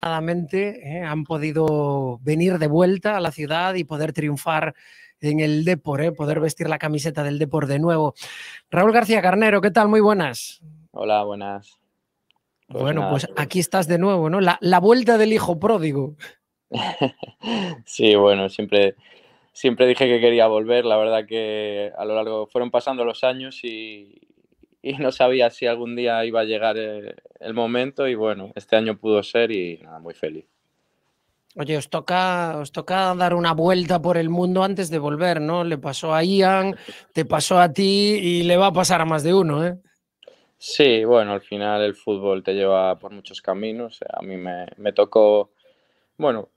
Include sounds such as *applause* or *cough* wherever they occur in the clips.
Eh, han podido venir de vuelta a la ciudad y poder triunfar en el Depor, eh, poder vestir la camiseta del Depor de nuevo. Raúl García Carnero, ¿qué tal? Muy buenas. Hola, buenas. Pues bueno, pues, pues aquí estás de nuevo, ¿no? La, la vuelta del hijo pródigo. *laughs* sí, bueno, siempre, siempre dije que quería volver. La verdad que a lo largo fueron pasando los años y, y no sabía si algún día iba a llegar eh, el, momento y bueno, este año pudo ser y nada, muy feliz. Oye, os toca, os toca dar una vuelta por el mundo antes de volver, ¿no? Le pasó a Ian, te pasó a ti y le va a pasar a más de uno, ¿eh? Sí, bueno, al final el fútbol te lleva por muchos caminos. Eh, a mí me, me tocó, bueno,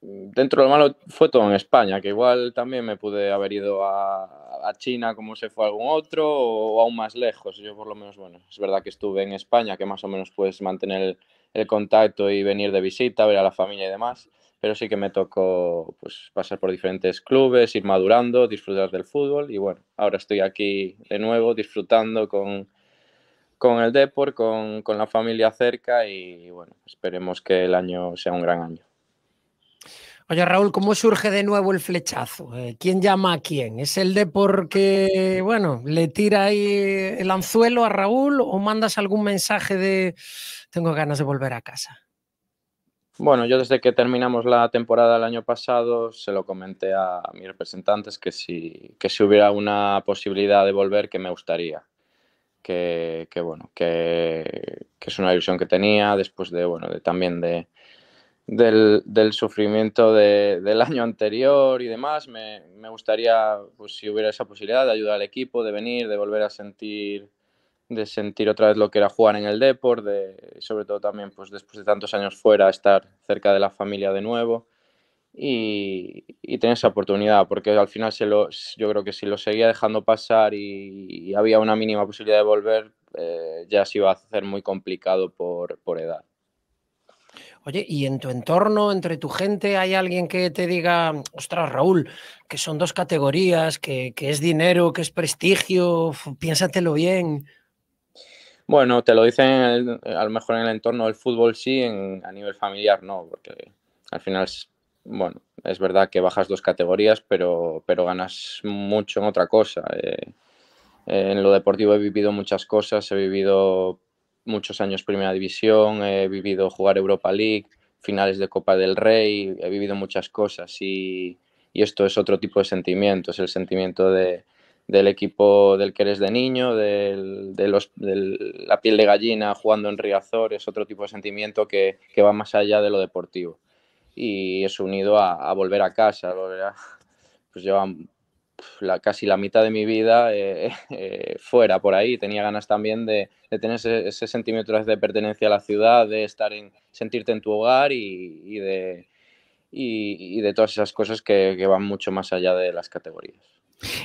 dentro de lo malo fue todo en España, que igual también me pude haber ido a, a China como se fue a algún otro o aún más lejos. Yo por lo menos, bueno, es verdad que estuve en España, que más o menos puedes mantener el, contacto y venir de visita, ver a la familia y demás, pero sí que me tocó pues, pasar por diferentes clubes, ir madurando, disfrutar del fútbol y bueno, ahora estoy aquí de nuevo disfrutando con, con el Depor, con, con la familia cerca y bueno, esperemos que el año sea un gran año. Oye, Raúl, ¿cómo surge de nuevo el flechazo? Eh, ¿Quién llama a quién? ¿Es el de porque, bueno, le tira ahí el anzuelo a Raúl o mandas algún mensaje de tengo ganas de volver a casa? Bueno, yo desde que terminamos la temporada el año pasado se lo comenté a mis representantes que si, que si hubiera una posibilidad de volver, que me gustaría. Que, bueno, que, que, es una ilusión que tenía después de, bueno, de, también de, del, sufrimiento de, del año anterior y demás. Me, gustaría, pues, si hubiera esa posibilidad, de ayudar al equipo, de venir, de volver a sentir de sentir otra vez lo que era jugar en el deporte, sobre todo también pues después de tantos años fuera, estar cerca de la familia de nuevo y, y tener esa oportunidad, porque al final se yo creo que si lo seguía dejando pasar y, había una mínima posibilidad de volver, eh, ya se iba a hacer muy complicado por edad. Oye, ¿y en tu entorno, entre tu gente, hay alguien que te diga, ostras, Raúl, que son dos categorías, que, es dinero, que es prestigio, piénsatelo bien? Bueno, te lo dicen a lo mejor en el entorno del fútbol sí, a nivel familiar no, porque al final, bueno, es verdad que bajas dos categorías, pero, pero ganas mucho en otra cosa. Eh, en lo deportivo he vivido muchas cosas, he vivido muchos años Primera División, he vivido jugar Europa League, finales de Copa del Rey, he vivido muchas cosas y, y esto es otro tipo de sentimiento, es el sentimiento de, del equipo del que eres de niño, de, los, la piel de gallina jugando en Riazor, es otro tipo de sentimiento que, que va más allá de lo deportivo. Y es unido a, volver a casa, volver a, pues llevan casi la mitad de mi vida eh, *laughs* eh, fuera por ahí. Tenía ganas también de, tener ese, sentimiento de pertenencia a la ciudad, de estar en, sentirte en tu hogar y, de, todas esas cosas que van mucho más allá de las categorías.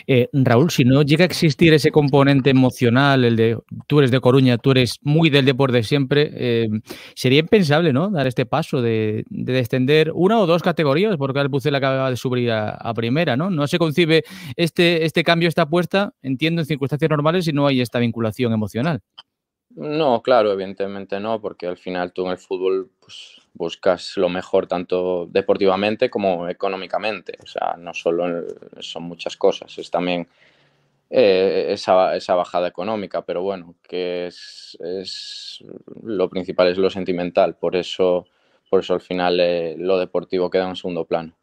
Eh, Raúl, si no llega a existir ese componente emocional, el de tú eres de Coruña, tú eres muy del deporte siempre, eh, sería impensable, ¿no? Dar este paso de, descender una o dos categorías, porque el buceo acaba de subir a, primera, ¿no? No se concibe este, este cambio, esta apuesta, entiendo, en circunstancias normales si no hay esta vinculación emocional. No, claro, evidentemente no, porque al final tú en el fútbol pues, buscas lo mejor tanto deportivamente como económicamente. O sea, no solo son muchas cosas, es también eh, esa, bajada económica, pero bueno, que es, lo principal es lo sentimental, por eso, por eso al final eh, lo deportivo queda en segundo plano.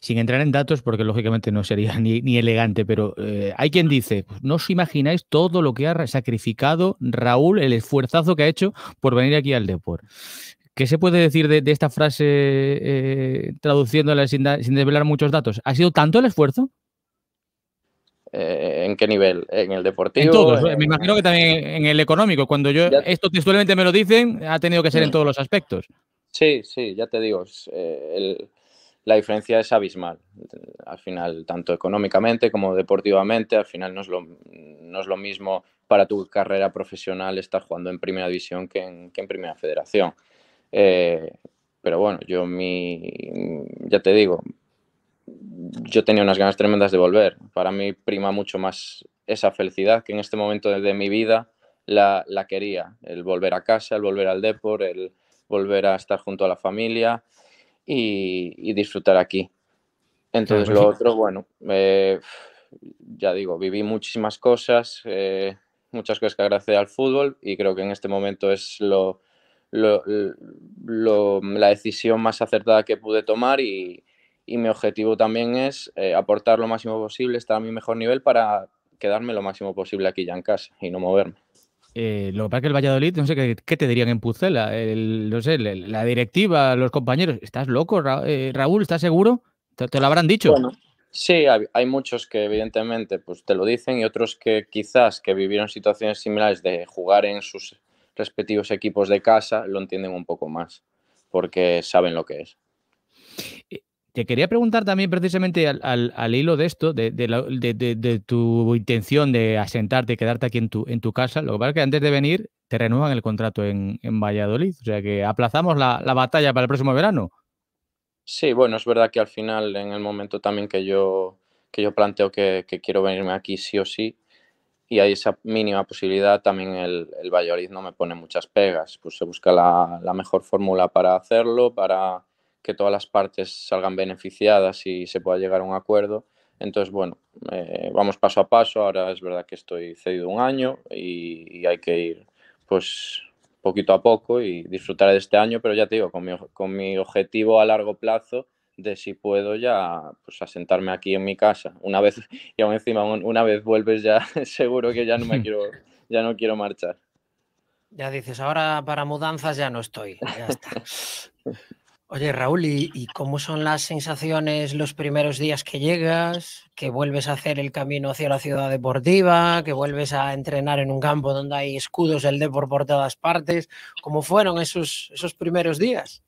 Sin entrar en datos, porque lógicamente no sería ni, elegante, pero eh, hay quien dice, pues no os imagináis todo lo que ha sacrificado Raúl, el esfuerzazo que ha hecho por venir aquí al deporte. ¿Qué se puede decir de, esta frase eh, traduciéndola sin, desvelar muchos datos? ¿Ha sido tanto el esfuerzo? Eh, ¿En qué nivel? ¿En el deportivo? En todos. Me imagino que también en el económico. Cuando yo esto textualmente me lo dicen, ha tenido que ser en mm. todos los aspectos. Sí, sí, ya te digo. Eh, la diferencia es abismal. Al final, tanto económicamente como deportivamente, al final no es lo, mismo para tu carrera profesional estar jugando en primera división que en primera federación. Eh, pero bueno, yo mi, ya te digo, yo tenía unas ganas tremendas de volver. Para mí prima mucho más esa felicidad que en este momento de, mi vida la, la, quería. El volver a casa, el volver al deporte el volver a estar junto a la familia y, disfrutar aquí. Entonces lo pues otro, bueno, eh, ya digo, viví muchísimas cosas, eh, muchas cosas que agradecer al fútbol y creo que en este momento es lo, la decisión más acertada que pude tomar y, mi objetivo también es eh, aportar lo máximo posible, estar a mi mejor nivel para quedarme lo máximo posible aquí ya en casa y no moverme. Eh, lo que pasa que el Valladolid, no sé qué, te dirían en Pucela, sé, la directiva, los compañeros, ¿estás loco, eh, Raúl? ¿Estás seguro? ¿Te, lo habrán dicho? Bueno, sí, hay, muchos que evidentemente pues, te lo dicen y otros que quizás que vivieron situaciones similares de jugar en sus respectivos equipos de casa lo entienden un poco más, porque saben lo que es. Eh, te quería preguntar también precisamente al, hilo de esto, de, tu intención de asentarte, quedarte aquí en tu, en tu casa. Lo que pasa es que antes de venir te renuevan el contrato en, Valladolid, o sea que aplazamos la, batalla para el próximo verano. Sí, bueno, es verdad que al final, en el momento también que yo, que yo planteo que quiero venirme aquí sí o sí, y hay esa mínima posibilidad, también el, el no me pone muchas pegas, pues se busca la, mejor fórmula para hacerlo, para que todas las partes salgan beneficiadas y se pueda llegar a un acuerdo. Entonces, bueno, eh, vamos paso a paso, ahora es verdad que estoy cedido un año y, hay que ir pues poquito a poco y disfrutar de este año, pero ya te digo, con mi, con mi objetivo a largo plazo de si puedo ya pues asentarme aquí en mi casa. Una vez, *laughs* y aún encima, una vez vuelves ya, *laughs* seguro que ya no me *laughs* quiero, ya no quiero marchar. Ya dices, ahora para mudanzas ya no estoy. Ya está. Oye, Raúl, ¿y, cómo son las sensaciones los primeros días que llegas? Que vuelves a hacer el camino hacia la ciudad deportiva, que vuelves a entrenar en un campo donde hay escudos del deporte por todas partes. ¿Cómo fueron esos, esos primeros días?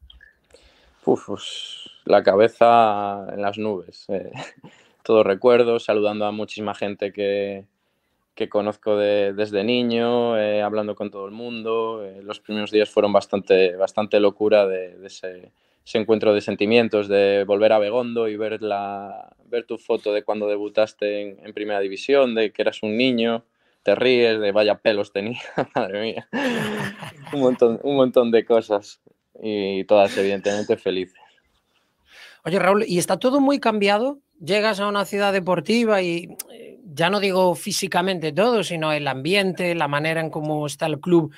Pues, la cabeza en las nubes. todos eh, *laughs* todo recuerdos, saludando a muchísima gente que, conozco desde niño, eh, hablando con todo el mundo. Eh, los primeros días fueron bastante, bastante locura de, ese, encuentro de sentimientos, de volver a Begondo y ver, la, ver tu foto de cuando debutaste en, Primera División, de que eras un niño te ríes de vaya pelos tenía, *laughs* madre mía. *laughs* un montón de cosas y todas evidentemente felices. Oye, Raúl, y está todo muy cambiado. Llegas a una ciudad deportiva y eh, ya no digo físicamente todo, sino el ambiente, la manera en cómo está el club.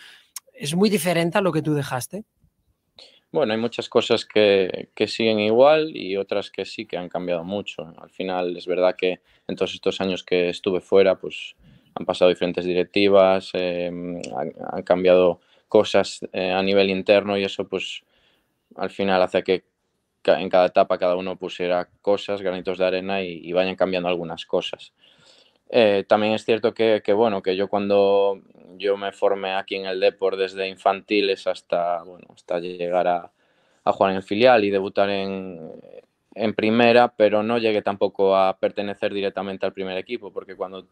¿Es muy diferente a lo que tú dejaste? Bueno, hay muchas cosas que, siguen igual y otras que sí que han cambiado mucho. Al final es verdad que en todos estos años que estuve fuera, pues han pasado diferentes directivas, em, han, cambiado cosas eh, a nivel interno y eso pues al final hace que en cada etapa cada uno pusiera cosas, granitos de arena y, vayan cambiando algunas cosas. Eh, también es cierto que, bueno, que yo cuando yo me formé aquí en el deporte desde infantiles hasta, bueno, hasta llegar a, a jugar en filial y debutar en, en, primera, pero no llegué tampoco a pertenecer directamente al primer equipo, porque cuando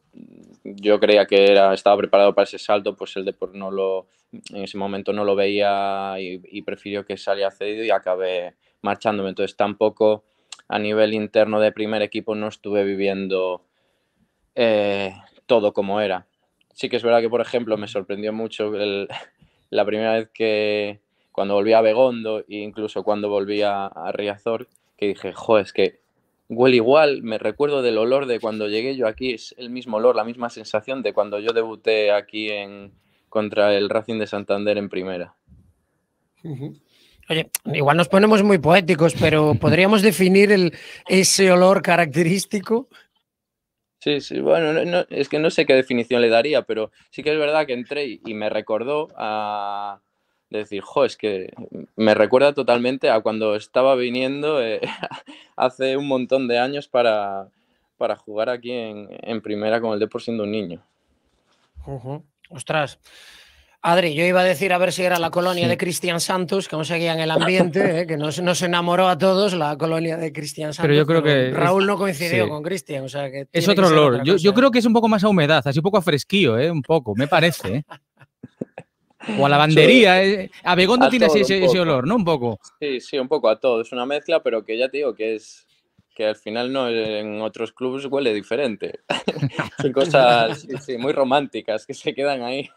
yo creía que era, estaba preparado para ese salto, pues el Depor no lo, en ese momento no lo veía y, y prefirió que saliera cedido y acabé marchándome. Entonces tampoco a nivel interno de primer equipo no estuve viviendo eh, todo como era. Sí que es verdad que, por ejemplo, me sorprendió mucho el, *laughs* la primera vez que cuando volví a Begondo e incluso cuando volví a, Riazor, que dije, jo, es que huele igual, me recuerdo del olor de cuando llegué yo aquí, es el mismo olor, la misma sensación de cuando yo debuté aquí en, contra el Racing de Santander en primera. Oye, igual nos ponemos muy poéticos, pero ¿podríamos definir ese olor característico? Sí, sí, bueno, es que no sé qué definición le daría, pero sí que es verdad que entré y, me recordó a decir, jo, es que me recuerda totalmente a cuando estaba viniendo eh, *laughs* hace un montón de años para, jugar aquí en, primera con el Depor siendo un niño. Ostras, Adri, yo iba a decir a ver si era la colonia de Cristian Santos, que seguía en el ambiente, eh, que nos, nos, enamoró a todos la colonia de Cristian Santos. Pero yo creo que. Raúl no coincidió con Cristian, o sea que. Es otro olor. Yo, creo que es un poco más a humedad, así un poco a fresquío, eh, un poco, me parece. Eh. O a lavandería. A Begondo tiene ese, olor, ¿no? Un poco. Sí, sí, un poco a todo. Es una mezcla, pero que ya digo que es que al final no, en otros clubes huele diferente. *laughs* Son cosas muy románticas que se quedan ahí.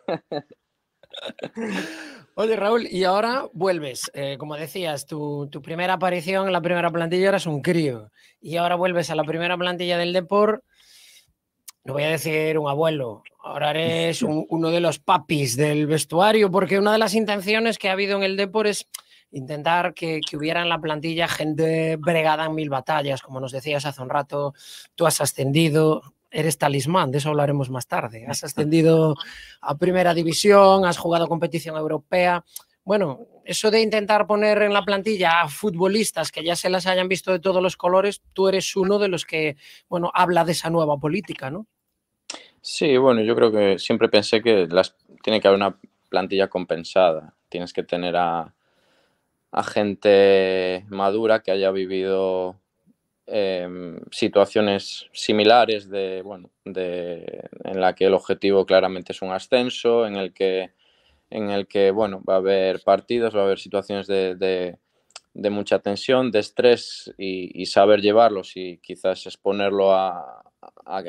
Oye, Raúl, y ahora vuelves. Eh, como decías, tu, primera aparición en la primera plantilla eras un crío. Y ahora vuelves a la primera plantilla del deporte No voy a decir un abuelo. Ahora eres uno de los papis del vestuario, porque una de las intenciones que ha habido en el deporte es intentar que, que, hubiera en la plantilla gente bregada en mil batallas, como nos decías hace un rato. Tú has ascendido, eres talismán, de eso hablaremos más tarde. Has ascendido a primera división, has jugado competición europea. Bueno, eso de intentar poner en la plantilla a futbolistas que ya se las hayan visto de todos los colores, tú eres uno de los que, bueno, habla de esa nueva política, ¿no? Sí, bueno, yo creo que siempre pensé que las, tiene que haber una plantilla compensada. Tienes que tener a gente madura que haya vivido Em, situaciones similares de, bueno, de, en la que el objetivo claramente es un ascenso, en el que, en el que bueno, va a haber partidos, va a haber situaciones de, de, mucha tensión, de estrés y, saber llevarlos y quizás exponerlo a,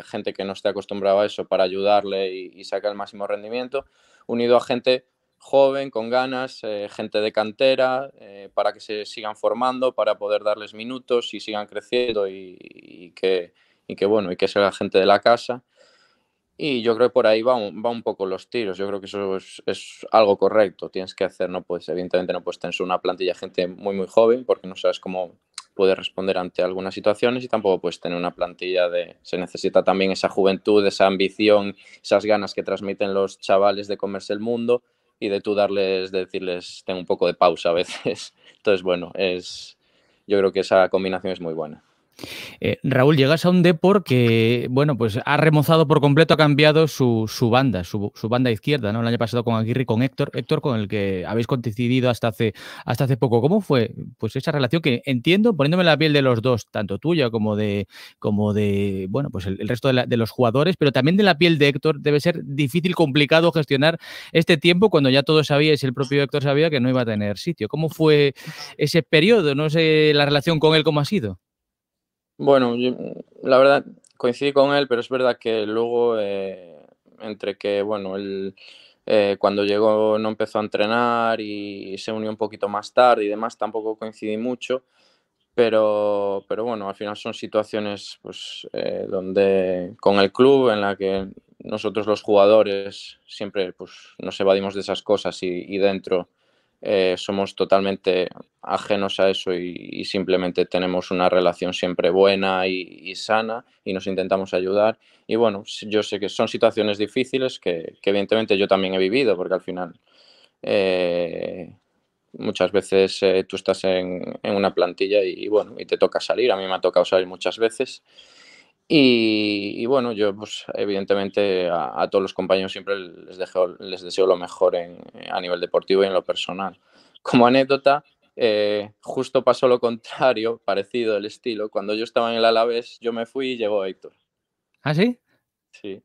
gente que no esté acostumbrada a eso para ayudarle y sacar el máximo rendimiento, unido a gente joven, con ganas, eh, gente de cantera, eh, para que se sigan formando, para poder darles minutos y sigan creciendo y, que, y que, bueno, y que sea gente de la casa. Y yo creo que por ahí va un, va un poco los tiros. Yo creo que eso es, algo correcto. Tienes que hacer, no puedes, evidentemente no puedes tener una plantilla gente muy, muy joven porque no sabes cómo puede responder ante algunas situaciones y tampoco puedes tener una plantilla de... Se necesita también esa juventud, esa ambición, esas ganas que transmiten los chavales de comerse el mundo y de tú darles, de decirles, tengo un poco de pausa a veces. *laughs* Entonces, bueno, es, yo creo que esa combinación es muy buena. Eh, Raúl, llegas a un deporte que, bueno, pues ha remozado por completo, ha cambiado su, banda, su, banda izquierda, ¿no? El año pasado con Aguirre y con Héctor, Héctor con el que habéis coincidido hasta hace, hasta hace poco. ¿Cómo fue pues esa relación que entiendo, poniéndome la piel de los dos, tanto tuya como de, como de bueno, pues el, resto de, los jugadores, pero también de la piel de Héctor, debe ser difícil, complicado gestionar este tiempo cuando ya todos sabíais, el propio Héctor sabía que no iba a tener sitio. ¿Cómo fue ese periodo? No sé la relación con él, ¿cómo ha sido? Bueno, la verdad coincidí con él, pero es verdad que luego, eh, entre que, bueno, eh, cuando llegó no empezó a entrenar y se unió un poquito más tarde y demás, tampoco coincidí mucho, pero, pero bueno, al final son situaciones pues, eh, donde con el club en la que nosotros los jugadores siempre pues, nos evadimos de esas cosas y, y dentro eh, somos totalmente ajenos a eso y, simplemente tenemos una relación siempre buena y, sana y nos intentamos ayudar. Y bueno, yo sé que son situaciones difíciles que, evidentemente yo también he vivido, porque al final eh, muchas veces eh, tú estás en, una plantilla y, bueno, y te toca salir. A mí me ha tocado salir muchas veces. Y, bueno, yo pues evidentemente a, todos los compañeros siempre les, les deseo lo mejor en, a nivel deportivo y en lo personal. Como anécdota, eh, justo pasó lo contrario, parecido al estilo. Cuando yo estaba en el Alavés, yo me fui y llegó Héctor. ¿Ah, sí? Sí.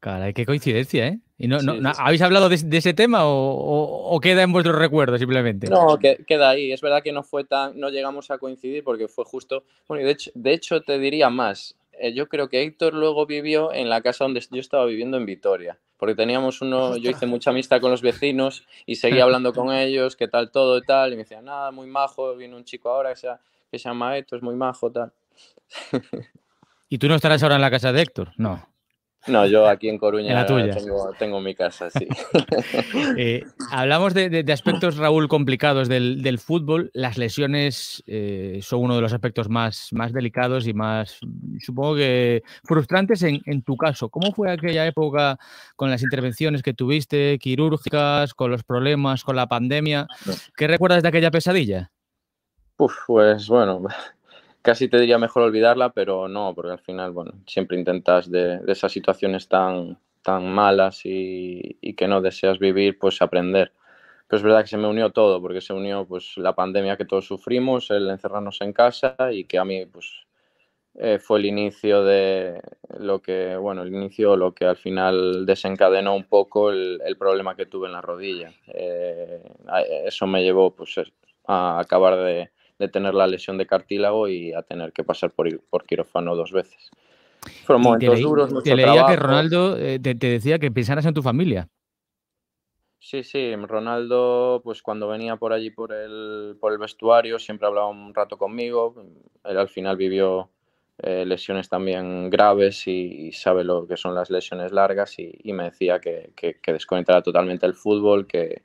Caray, qué coincidencia, ¿eh? ¿Y no, ¿Habéis hablado de, ese tema o, queda en vuestros recuerdos simplemente? No, queda ahí. Es verdad que no fue tan, no llegamos a coincidir porque fue justo. Bueno, de hecho, de hecho te diría más. Eh, yo creo que Héctor luego vivió en la casa donde yo estaba viviendo en Vitoria, porque teníamos uno, yo hice mucha amistad con los vecinos y seguía hablando con *laughs* ellos, qué tal todo y tal, y me decían, nada, muy majo, viene un chico ahora que, que se llama Héctor, es muy majo, tal. ¿Y tú no estarás ahora en la casa de Héctor? No. No, yo aquí en Coruña Tengo, mi casa, sí. *laughs* Eh, hablamos de, aspectos, Raúl, complicados del, fútbol. Las lesiones eh, son uno de los aspectos más, delicados y más, supongo que, frustrantes en, tu caso. ¿Cómo fue aquella época con las intervenciones que tuviste, quirúrgicas, con los problemas, con la pandemia? ¿Qué recuerdas de aquella pesadilla? pues bueno, casi te diría mejor olvidarla, pero no, porque al final, bueno, siempre intentas de, de esas situaciones tan, tan malas y, que no deseas vivir, pues aprender. Pero es verdad que se me unió todo, porque se unió pues la pandemia que todos sufrimos, el encerrarnos en casa y que a mí pues eh, fue el inicio de lo que, bueno, el inicio, lo que al final desencadenó un poco el, problema que tuve en la rodilla. Eh, eso me llevó pues a acabar de, de tener la lesión de cartílago y a tener que pasar por, por quirófano dos veces. Fueron momentos duros. Mucho eh, te que Ronaldo te, decía que pensaras en tu familia. Sí, sí, Ronaldo, pues cuando venía por allí por el, por el vestuario, siempre hablaba un rato conmigo. Él al final vivió eh, lesiones también graves y, sabe lo que son las lesiones largas y, me decía que, que, que desconectara totalmente el fútbol, que,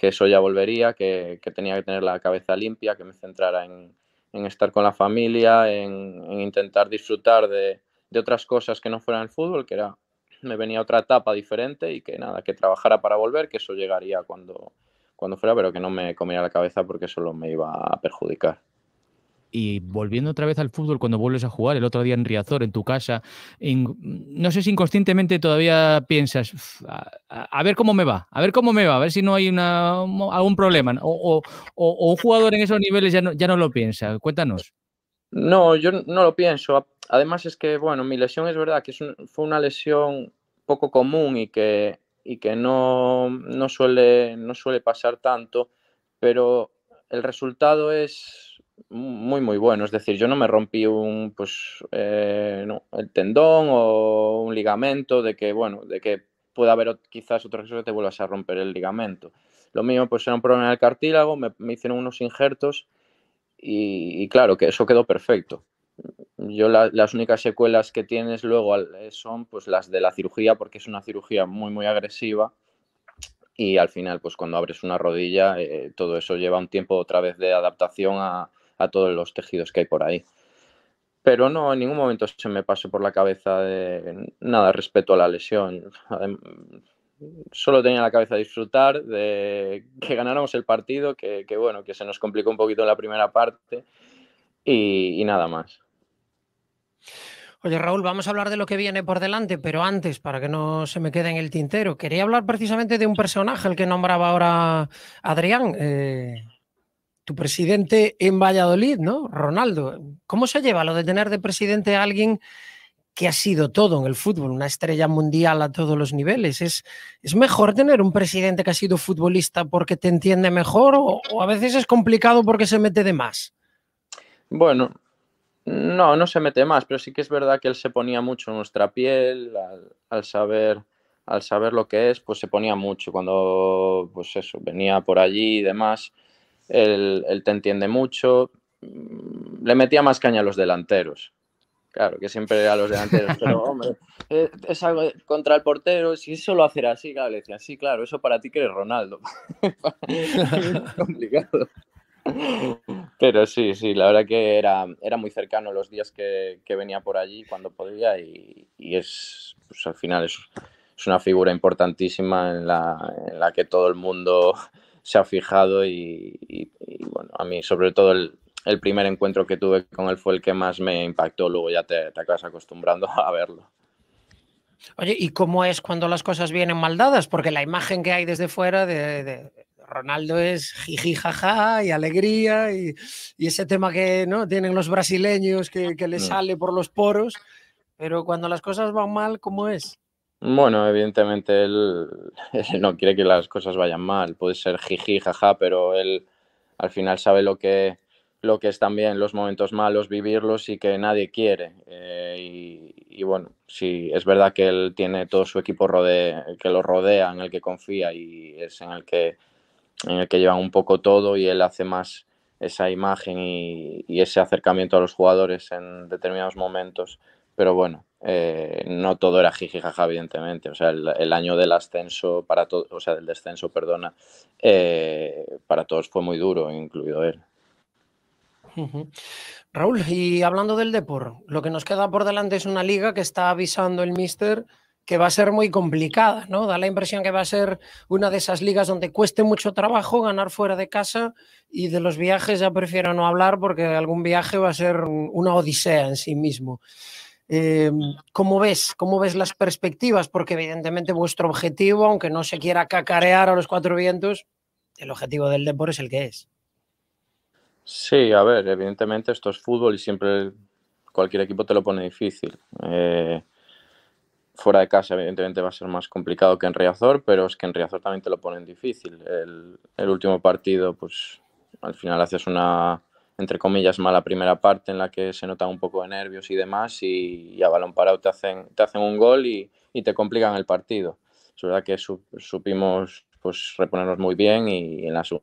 que eso ya volvería, que, tenía que tener la cabeza limpia, que me centrara en, estar con la familia, en, intentar disfrutar de, de, otras cosas que no fueran el fútbol, que era, me venía otra etapa diferente y que nada, que trabajara para volver, que eso llegaría cuando, cuando fuera, pero que no me comiera la cabeza porque solo me iba a perjudicar. Y volviendo otra vez al fútbol, cuando vuelves a jugar, el otro día en Riazor, en tu casa, no sé si inconscientemente todavía piensas, a, ver cómo me va, a ver cómo me va, a ver si no hay una, algún problema. O, un jugador en esos niveles ya no, lo piensa. Cuéntanos. No, yo no lo pienso. Además es que, bueno, mi lesión es verdad que fue una lesión poco común y que, no, suele, no suele pasar tanto, pero el resultado es muy muy bueno. Es decir, yo no me rompí un pues eh, el tendón o un ligamento de que bueno, de que pueda haber quizás otro riesgo que te vuelvas a romper el ligamento. Lo mismo pues era un problema en el cartílago, me, hicieron unos injertos y, claro que eso quedó perfecto. Yo las únicas secuelas que tienes luego eh, son pues las de la cirugía porque es una cirugía muy muy agresiva y al final pues cuando abres una rodilla eh, todo eso lleva un tiempo otra vez de adaptación a, a todos los tejidos que hay por ahí. Pero no, en ningún momento se me pasó por la cabeza de nada respecto a la lesión. Solo tenía la cabeza de disfrutar, de *laughs* que ganáramos el partido, que, bueno, que se nos complicó un poquito la primera parte y, nada más. Oye, Raúl, vamos a hablar de lo que viene por delante, pero antes, para que no se me quede en el tintero, quería hablar precisamente de un personaje, el que nombraba ahora Adrián. Eh, presidente en Valladolid, ¿no? Ronaldo, ¿cómo se lleva lo de tener de presidente a alguien que ha sido todo en el fútbol, una estrella mundial a todos los niveles? ¿Es, mejor tener un presidente que ha sido futbolista porque te entiende mejor o, a veces es complicado porque se mete de más? Bueno, no, no se mete más, pero sí que es verdad que él se ponía mucho en nuestra piel al, saber al saber lo que es, pues se ponía mucho cuando pues eso, venía por allí y demás él, te entiende mucho. Mm, le metía más caña a los delanteros. Claro, que siempre a los delanteros, pero *laughs* hombre, eh, es algo contra el portero, si eso lo hacer así, claro, le decía, sí, claro, eso para ti que eres Ronaldo. *laughs* complicado. Pero sí, sí, la verdad que era, era muy cercano los días que, que venía por allí cuando podía y, es, pues al final es, es, una figura importantísima en la, en la que todo el mundo se ha fijado y, bueno, a mí sobre todo el, primer encuentro que tuve con él fue el que más me impactó, luego ya te, acabas acostumbrando *laughs* a verlo. Oye, ¿y cómo es cuando las cosas vienen mal dadas? Porque la imagen que hay desde fuera de, Ronaldo es jiji jaja y alegría y, ese tema que ¿no? tienen los brasileños que, le les mm. sale por los poros, pero cuando las cosas van mal, ¿cómo es? Bueno, evidentemente *laughs* él, no quiere que las cosas vayan mal. Puede ser jiji, jaja, pero él al final sabe lo que, lo que es también los momentos malos, vivirlos y que nadie quiere. Eh, y, bueno, sí, es verdad que él tiene todo su equipo que lo rodea, en el que confía y es en el que, en el que un poco todo y él hace más esa imagen y ese acercamiento a los jugadores en determinados momentos. Pero bueno, eh, no todo era jiji evidentemente. O sea, el, año del ascenso, para o sea, del descenso, perdona, eh, para todos fue muy duro, incluido él. Raúl, y hablando del Depor, lo que nos queda por delante es una liga que está avisando el Mister que va a ser muy complicada, ¿no? Da la impresión que va a ser una de esas ligas donde cueste mucho trabajo ganar fuera de casa y de los viajes ya prefiero no hablar porque algún viaje va a ser una odisea en sí mismo. Em, ¿Cómo ves? ¿Cómo ves las perspectivas? Porque evidentemente vuestro objetivo, aunque no se quiera cacarear a los cuatro vientos, el objetivo del deporte es el que es. Sí, a ver, evidentemente esto es fútbol y siempre cualquier equipo te lo pone difícil. Eh, fuera de casa, evidentemente, va a ser más complicado que en Riazor, pero es que en Riazor también te lo ponen difícil. el último partido, pues al final haces una entre comillas, mala primera parte en la que se nota un poco de nervios y demás y, a balón parado te hacen, te hacen un gol y, te complican el partido. Es verdad que supimos pues, reponernos muy bien y, en la suma.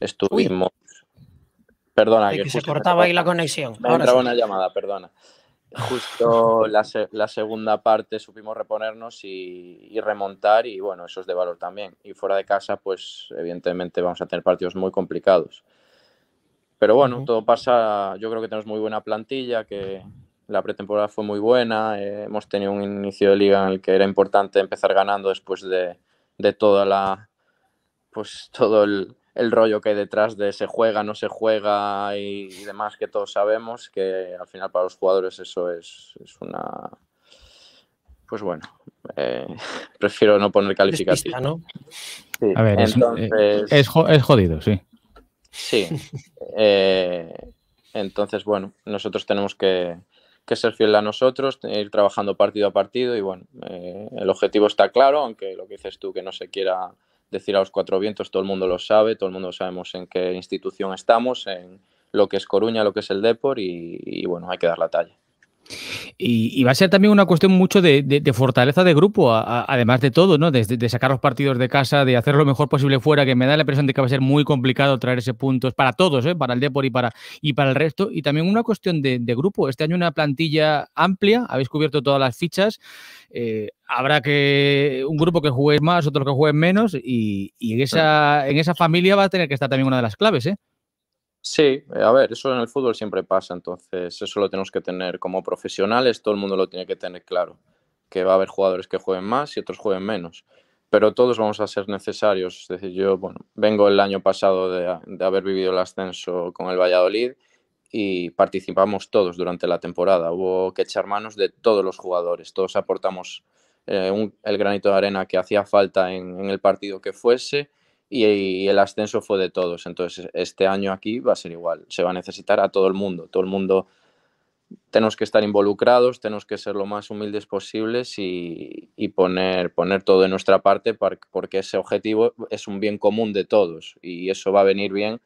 estuvimos... Perdona. Que, se cortaba ahí la conexión. Me Ahora entraba una llamada, perdona justo la, segunda parte supimos reponernos y, remontar y bueno, eso es de valor también. Y fuera de casa, pues evidentemente vamos a tener partidos muy complicados. Pero bueno, todo pasa, yo creo que tenemos muy buena plantilla, que la pretemporada fue muy buena, eh, hemos tenido un inicio de liga en el que era importante empezar ganando después de, de toda la, pues todo el, el rollo que hay detrás de se juega, no se juega y, demás que todos sabemos, que al final para los jugadores eso es, es una... Pues bueno, eh, *laughs* prefiero no poner calificativo. ¿no? es, eh, es, jodido, sí. Sí. *laughs* Eh, entonces, bueno, nosotros tenemos que, que ser fiel a nosotros, ir trabajando partido a partido y bueno, el objetivo está claro, aunque lo que dices tú, que no se quiera decir a los cuatro vientos, todo el mundo lo sabe, todo el mundo sabemos en qué institución estamos, en lo que es Coruña, lo que es el Depor y, y bueno, hay que dar la talla. Y, va a ser también una cuestión mucho de, fortaleza de grupo, además de todo, ¿no? De, sacar los partidos de casa, de hacer lo mejor posible fuera, que me da la impresión de que va a ser muy complicado traer ese punto. para todos, ¿eh? para el Depor y para, y para el resto. Y también una cuestión de, grupo. Este año una plantilla amplia, habéis cubierto todas las fichas. Eh, habrá que un grupo que juegue más, otro que juegue menos, y, y, en, esa, en esa familia va a tener que estar también una de las claves, ¿eh? Sí, eh, a ver, eso en el fútbol siempre pasa, entonces eso lo tenemos que tener como profesionales, todo el mundo lo tiene que tener claro, que va a haber jugadores que jueguen más y otros jueguen menos, pero todos vamos a ser necesarios, es decir, yo vengo el año pasado de, haber vivido el ascenso con el Valladolid y participamos todos durante la temporada, hubo que echar manos de todos los jugadores, todos aportamos eh, el granito de arena que hacía falta en el partido que fuese y, el ascenso fue de todos. Entonces, este año aquí va a ser igual. Se va a necesitar a todo el mundo. Todo el mundo tenemos que estar involucrados, tenemos que ser lo más humildes posibles y, poner, poner todo de nuestra parte porque ese objetivo es un bien común de todos y eso va a venir bien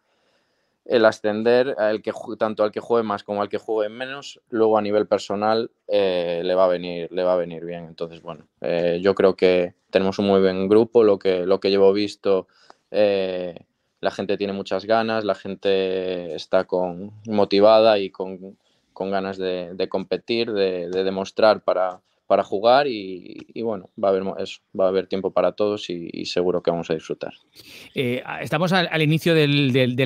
el ascender el que, tanto al que juegue más como al que juegue menos luego a nivel personal eh, le va a venir le va a venir bien entonces bueno eh, yo creo que tenemos un muy buen grupo lo que lo que llevo visto eh, la gente tiene muchas ganas, la gente está con, motivada y con, ganas de, competir, de, demostrar para, para jugar y, bueno, va a haber va a haber tiempo para todos y, seguro que vamos a disfrutar. Eh, estamos al, inicio de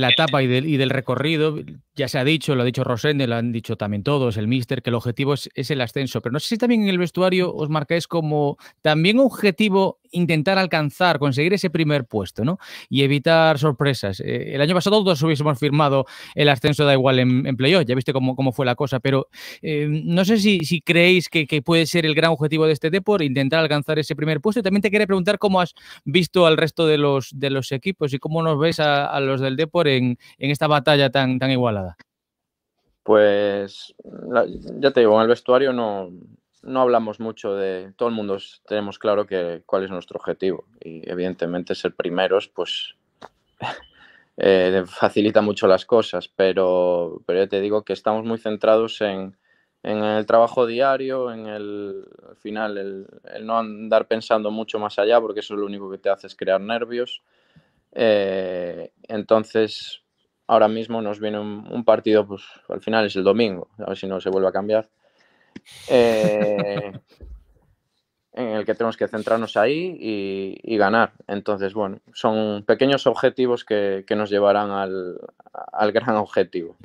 la etapa y del, recorrido, ya se ha dicho, lo ha dicho Rosende, lo han dicho también todos, el míster, que el objetivo es, es el ascenso, pero no sé si también en el vestuario os marcáis como también objetivo intentar alcanzar, conseguir ese primer puesto, ¿no? Y evitar sorpresas. Eh, el año pasado todos hubiésemos firmado el ascenso da igual en, en playoff, ya viste cómo, cómo, fue la cosa, pero eh, no sé si, creéis que, puede ser el gran objetivo de este deporte, intentar alcanzar ese primer puesto. Y también te quería preguntar cómo has visto al resto de los, de los equipos y cómo nos ves a, los del deporte en, esta batalla tan, tan igualada. Pues ya te digo, en el vestuario no, no hablamos mucho de. Todo el mundo tenemos claro que, cuál es nuestro objetivo. Y evidentemente ser primeros, pues. *laughs* Eh, facilita mucho las cosas, pero, pero yo te digo que estamos muy centrados en, el trabajo diario, en el al final, el, no andar pensando mucho más allá, porque eso es lo único que te hace es crear nervios. Eh, entonces, ahora mismo nos viene un, un partido, pues al final es el domingo, a ver si no se vuelve a cambiar. Eh, en el que tenemos que centrarnos ahí y, ganar. Entonces, bueno, son pequeños objetivos que, nos llevarán al gran objetivo.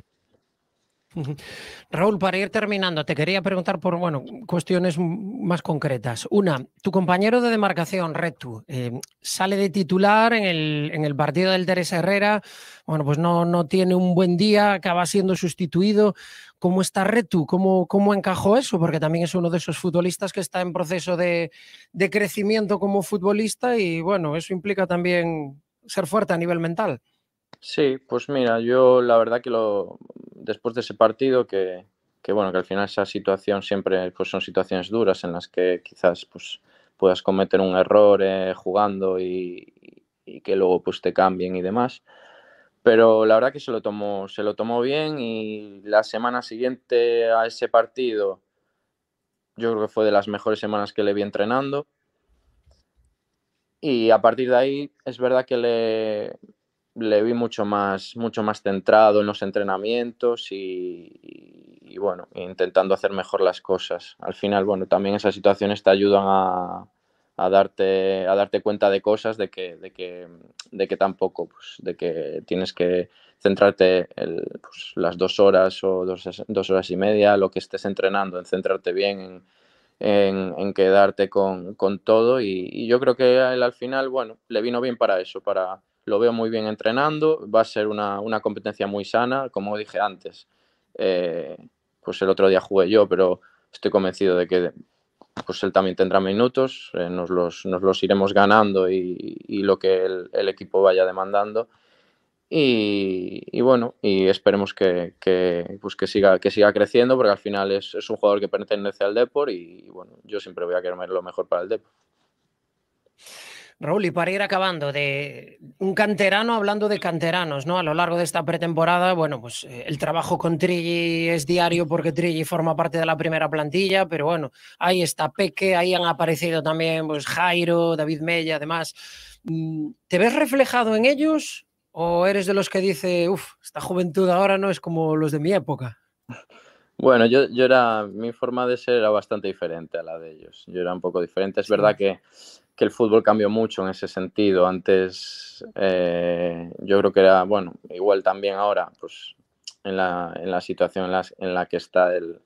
Raúl, para ir terminando, te quería preguntar por bueno, cuestiones más concretas. Una, tu compañero de demarcación, Retu, eh, sale de titular en el, en el partido del Teresa Herrera. Bueno, pues no, no tiene un buen día, acaba siendo sustituido. ¿Cómo está Retu? ¿Cómo, ¿Cómo encajó eso? Porque también es uno de esos futbolistas que está en proceso de, de crecimiento como futbolista y bueno, eso implica también ser fuerte a nivel mental. Sí, pues mira, yo la verdad que lo, después de ese partido que, bueno, que al final esa situación siempre pues son situaciones duras en las que quizás pues puedas cometer un error eh, jugando y, que luego pues te cambien y demás. Pero la verdad que se lo tomó, se lo tomó bien y la semana siguiente a ese partido yo creo que fue de las mejores semanas que le vi entrenando. Y a partir de ahí es verdad que le, le vi mucho más, mucho más centrado en los entrenamientos y, bueno, intentando hacer mejor las cosas. Al final, bueno, también esas situaciones te ayudan a, darte, a darte cuenta de cosas, de que, de que, de que tampoco, pues, de que tienes que centrarte pues, las dos horas o dos, horas y media, lo que estés entrenando, en centrarte bien, en, quedarte con, con todo. Y, y yo creo que él, al final, bueno, le vino bien para eso, para lo veo muy bien entrenando, va a ser una, una competencia muy sana, como dije antes. Eh, pues el otro día jugué yo, pero estoy convencido de que pues él también tendrá minutos, eh, nos, los, nos, los, iremos ganando y, lo que el, equipo vaya demandando. Y, bueno, y esperemos que, pues que, siga, que siga creciendo, porque al final es, es un jugador que pertenece al Depor y, bueno, yo siempre voy a querer lo mejor para el Depor. Raúl, y para ir acabando, de un canterano hablando de canteranos, ¿no? A lo largo de esta pretemporada, bueno, pues eh, el trabajo con Trilli es diario porque Trilli forma parte de la primera plantilla, pero bueno, ahí está Peque, ahí han aparecido también pues, Jairo, David Mella, además. Mm, ¿Te ves reflejado en ellos o eres de los que dice, uff, esta juventud ahora no es como los de mi época? Bueno, yo, yo era, mi forma de ser era bastante diferente a la de ellos. Yo era un poco diferente. Es verdad que, el fútbol cambió mucho en ese sentido. Antes eh, yo creo que era, bueno, igual también ahora, pues en la, situación en la, en la que está el,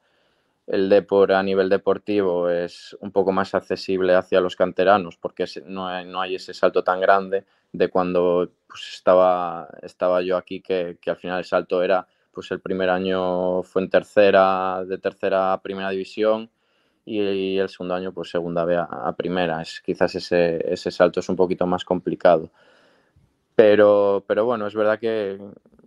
el deporte a nivel deportivo es un poco más accesible hacia los canteranos porque no hay, ese salto tan grande de cuando pues, estaba, estaba yo aquí que al final el salto era pues el primer año fue en tercera, de tercera a primera división y, el segundo año pues segunda a, primera. Es, quizás ese, ese salto es un poquito más complicado. Pero, pero bueno, es verdad que,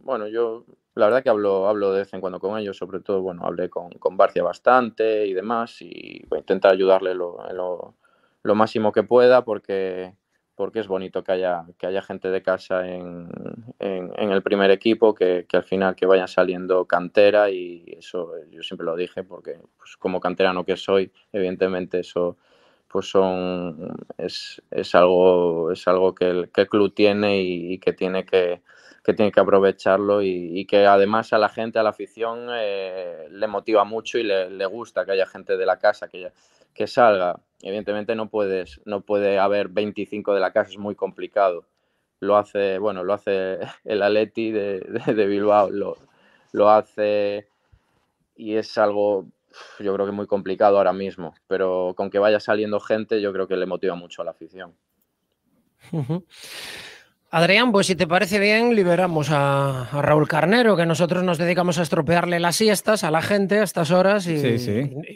bueno, yo la verdad que hablo, hablo de vez en cuando con ellos, sobre todo, bueno, hablé con, con Barcia bastante y demás y voy a intentar ayudarle lo, lo, lo máximo que pueda porque, porque es bonito que haya, que haya gente de casa en, en, el primer equipo, que, al final que vaya saliendo cantera y eso eh, yo siempre lo dije porque pues, como canterano que soy, evidentemente eso pues son, es, algo, es algo que, el, que el club tiene y, que tiene que, tiene que aprovecharlo y, que además a la gente, a la afición, eh, le motiva mucho y le, gusta que haya gente de la casa que, que salga. Evidentemente no puedes, no puede haber 25 de la casa, es muy complicado lo hace, bueno, lo hace *laughs* el Aleti de, Bilbao, lo, hace y es algo, yo creo que muy complicado ahora mismo, pero con que vaya saliendo gente, yo creo que le motiva mucho a la afición. Adrián, pues si te parece bien, liberamos a, Raúl Carnero, que nosotros nos dedicamos a estropearle las siestas a la gente a estas horas y,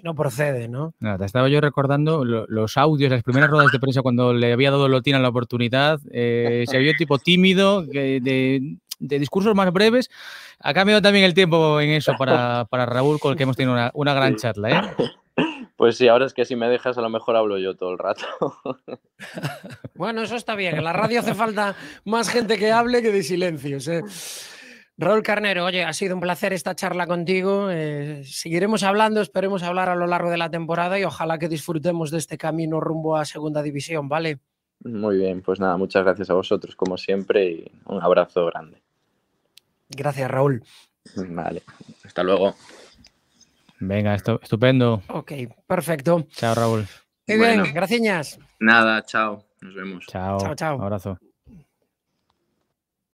no procede, ¿no? Nada, te estaba yo recordando los audios, las primeras ruedas de prensa cuando le había dado Lotina la oportunidad. Eh, se vio tipo tímido, de, discursos más breves. Ha cambiado también el tiempo en eso para, para Raúl, con el que hemos tenido una, gran charla, ¿eh? Pues sí, ahora es que si me dejas a lo mejor hablo yo todo el rato. *laughs* Bueno, eso está bien. En la radio hace falta más gente que hable que de silencios. ¿eh? Raúl Carnero, oye, ha sido un placer esta charla contigo. Eh, seguiremos hablando, esperemos hablar a lo largo de la temporada y ojalá que disfrutemos de este camino rumbo a Segunda División, ¿vale? Muy bien, pues nada, muchas gracias a vosotros como siempre y un abrazo grande. Gracias, Raúl. Vale, hasta luego. Venga, esto, estupendo. Ok, perfecto. Chao, Raúl. Muy bien, gracias. Nada, chao. Nos vemos. Chao, chao. chao. Abrazo.